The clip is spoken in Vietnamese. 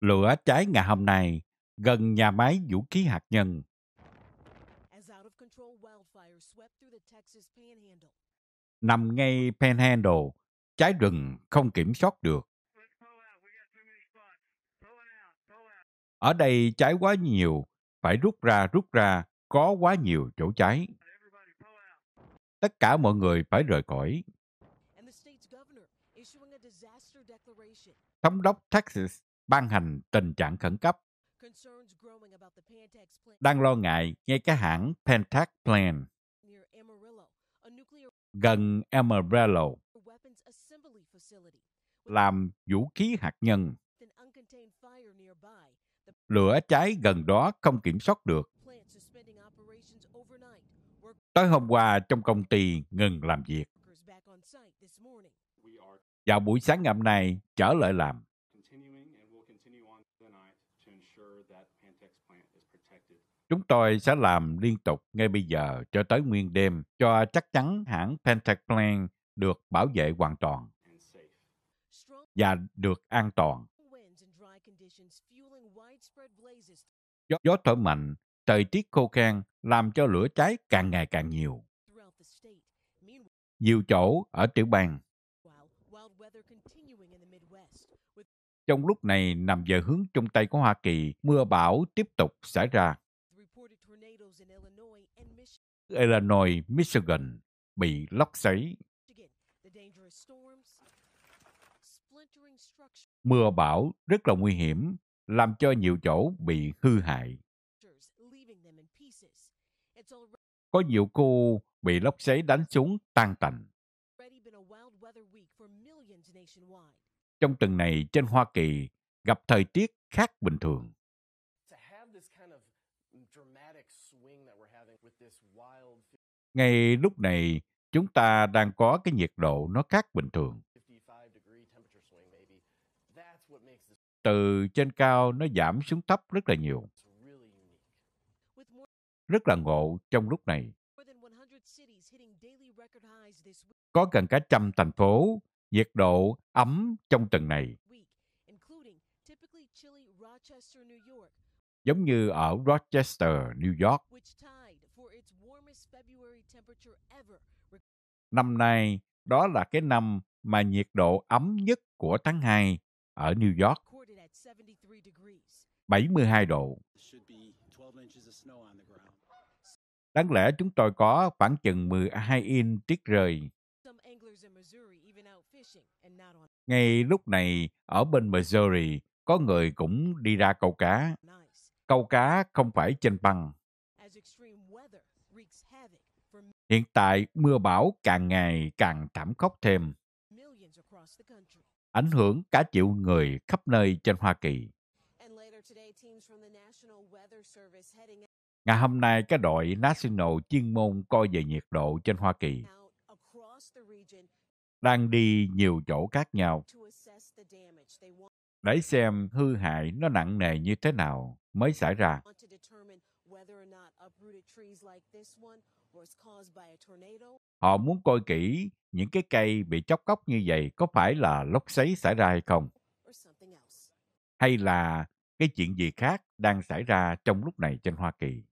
Lửa cháy ngày hôm nay gần nhà máy vũ khí hạt nhân. Nằm ngay Panhandle, cháy rừng không kiểm soát được. Ở đây cháy quá nhiều, phải rút ra rút ra, có quá nhiều chỗ cháy. Tất cả mọi người phải rời khỏi. Thống đốc Texas ban hành tình trạng khẩn cấp. Đang lo ngại ngay cả hãng Pentax Plan gần Amarillo làm vũ khí hạt nhân. Lửa cháy gần đó không kiểm soát được. Tới hôm qua trong công ty ngừng làm việc vào buổi sáng ngày hôm nay trở lại làm. Chúng tôi sẽ làm liên tục ngay bây giờ cho tới nguyên đêm cho chắc chắn hãng Pentaclan được bảo vệ hoàn toàn và được an toàn. Gió, gió thổi mạnh, thời tiết khô khan làm cho lửa cháy càng ngày càng nhiều. Nhiều chỗ ở tiểu bang trong lúc này, nằm về hướng trung tây của Hoa Kỳ, mưa bão tiếp tục xảy ra. Illinois, Michigan bị lốc xoáy. Mưa bão rất là nguy hiểm, làm cho nhiều chỗ bị hư hại. Có nhiều khu bị lốc xoáy đánh xuống tan tành trong tuần này trên Hoa Kỳ gặp thời tiết khác bình thường. Ngay lúc này, chúng ta đang có cái nhiệt độ nó khác bình thường. Từ trên cao nó giảm xuống thấp rất là nhiều. Rất là ngộ trong lúc này. Có gần cả trăm thành phố nhiệt độ ấm trong tuần này. Giống như ở Rochester, New York. Năm nay, đó là cái năm mà nhiệt độ ấm nhất của tháng 2 ở New York. 72 độ. Đáng lẽ chúng tôi có khoảng chừng 12 inch tiết rơi. Ngay lúc này, ở bên Missouri, có người cũng đi ra câu cá. Câu cá không phải trên băng. Hiện tại, mưa bão càng ngày càng thảm khốc thêm. Ảnh hưởng cả triệu người khắp nơi trên Hoa Kỳ. Ngày hôm nay, các đội National chuyên môn coi về nhiệt độ trên Hoa Kỳ đang đi nhiều chỗ khác nhau để xem hư hại nó nặng nề như thế nào mới xảy ra. Họ muốn coi kỹ những cái cây bị chóc cốc như vậy có phải là lốc xoáy xảy ra hay không? Hay là cái chuyện gì khác đang xảy ra trong lúc này trên Hoa Kỳ?